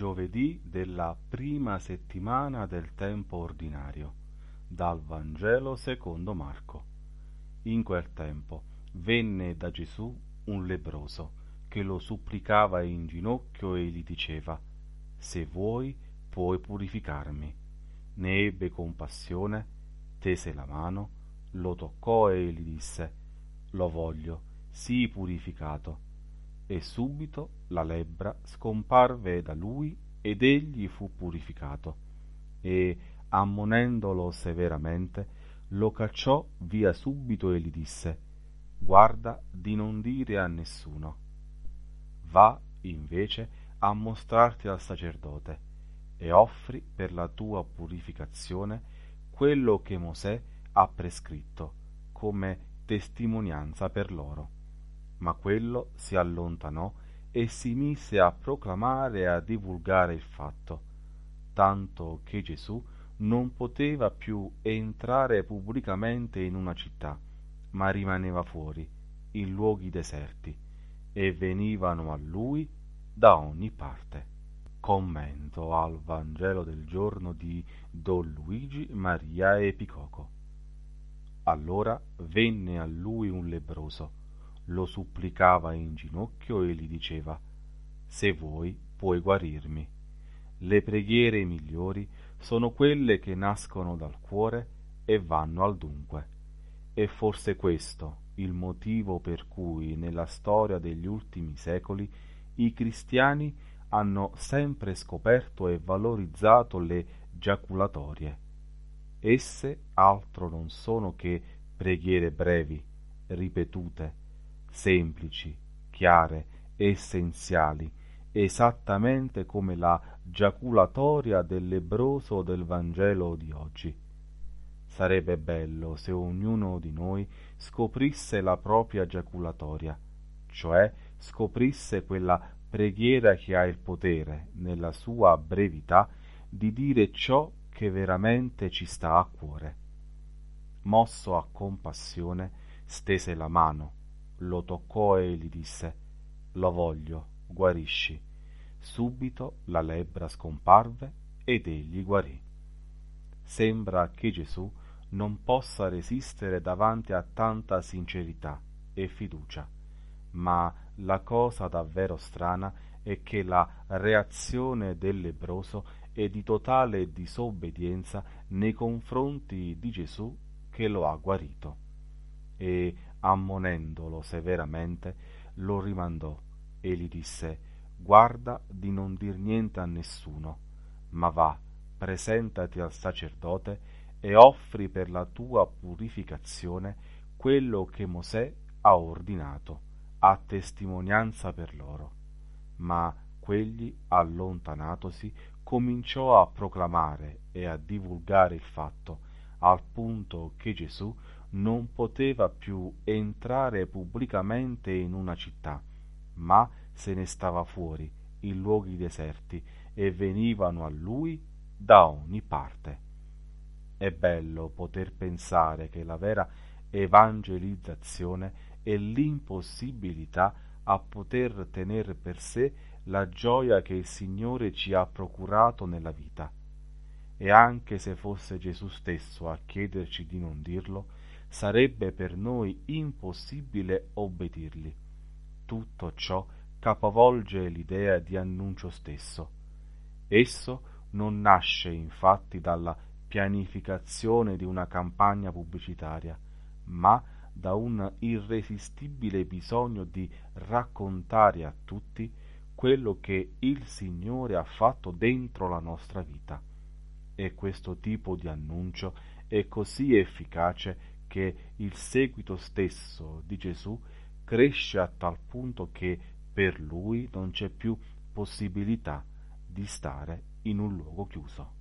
giovedì della prima settimana del tempo ordinario, dal Vangelo secondo Marco. In quel tempo venne da Gesù un lebroso, che lo supplicava in ginocchio e gli diceva, Se vuoi puoi purificarmi. Ne ebbe compassione, tese la mano, lo toccò e gli disse, Lo voglio, sii purificato e subito la lebbra scomparve da lui ed egli fu purificato e ammonendolo severamente lo cacciò via subito e gli disse guarda di non dire a nessuno va invece a mostrarti al sacerdote e offri per la tua purificazione quello che Mosè ha prescritto come testimonianza per loro ma quello si allontanò e si mise a proclamare e a divulgare il fatto, tanto che Gesù non poteva più entrare pubblicamente in una città, ma rimaneva fuori, in luoghi deserti, e venivano a lui da ogni parte. Commento al Vangelo del giorno di Don Luigi Maria Epicoco. Allora venne a lui un lebroso, lo supplicava in ginocchio e gli diceva Se vuoi puoi guarirmi. Le preghiere migliori sono quelle che nascono dal cuore e vanno al dunque. E forse questo il motivo per cui nella storia degli ultimi secoli i cristiani hanno sempre scoperto e valorizzato le giaculatorie. Esse altro non sono che preghiere brevi, ripetute, semplici, chiare, essenziali, esattamente come la giaculatoria del lebroso del Vangelo di oggi. Sarebbe bello se ognuno di noi scoprisse la propria giaculatoria, cioè scoprisse quella preghiera che ha il potere, nella sua brevità, di dire ciò che veramente ci sta a cuore. Mosso a compassione, stese la mano lo toccò e gli disse Lo voglio, guarisci. Subito la lebbra scomparve ed egli guarì. Sembra che Gesù non possa resistere davanti a tanta sincerità e fiducia, ma la cosa davvero strana è che la reazione del lebroso è di totale disobbedienza nei confronti di Gesù che lo ha guarito. E ammonendolo severamente, lo rimandò e gli disse Guarda di non dir niente a nessuno, ma va, presentati al sacerdote e offri per la tua purificazione quello che Mosè ha ordinato, a testimonianza per loro. Ma quegli, allontanatosi, cominciò a proclamare e a divulgare il fatto, al punto che Gesù non poteva più entrare pubblicamente in una città, ma se ne stava fuori, in luoghi deserti, e venivano a lui da ogni parte. È bello poter pensare che la vera evangelizzazione è l'impossibilità a poter tenere per sé la gioia che il Signore ci ha procurato nella vita e anche se fosse Gesù stesso a chiederci di non dirlo, sarebbe per noi impossibile obbedirli. Tutto ciò capovolge l'idea di annuncio stesso. Esso non nasce infatti dalla pianificazione di una campagna pubblicitaria, ma da un irresistibile bisogno di raccontare a tutti quello che il Signore ha fatto dentro la nostra vita e questo tipo di annuncio è così efficace che il seguito stesso di Gesù cresce a tal punto che per lui non c'è più possibilità di stare in un luogo chiuso.